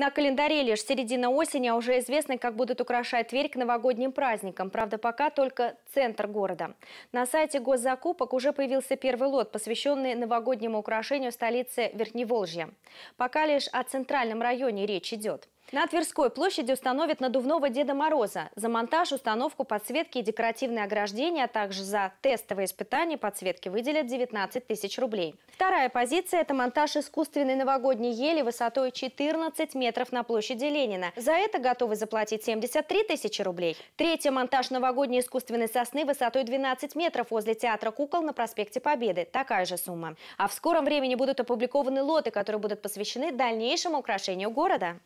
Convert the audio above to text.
На календаре лишь середина осени, а уже известно, как будут украшать Тверь к новогодним праздникам. Правда, пока только центр города. На сайте госзакупок уже появился первый лот, посвященный новогоднему украшению столицы Верхневолжья. Пока лишь о центральном районе речь идет. На Тверской площади установят надувного Деда Мороза. За монтаж, установку, подсветки и декоративные ограждения, а также за тестовые испытания подсветки выделят 19 тысяч рублей. Вторая позиция – это монтаж искусственной новогодней ели высотой 14 метров на площади Ленина. За это готовы заплатить 73 тысячи рублей. Третья – монтаж новогодней искусственной сосны высотой 12 метров возле Театра кукол на проспекте Победы. Такая же сумма. А в скором времени будут опубликованы лоты, которые будут посвящены дальнейшему украшению города.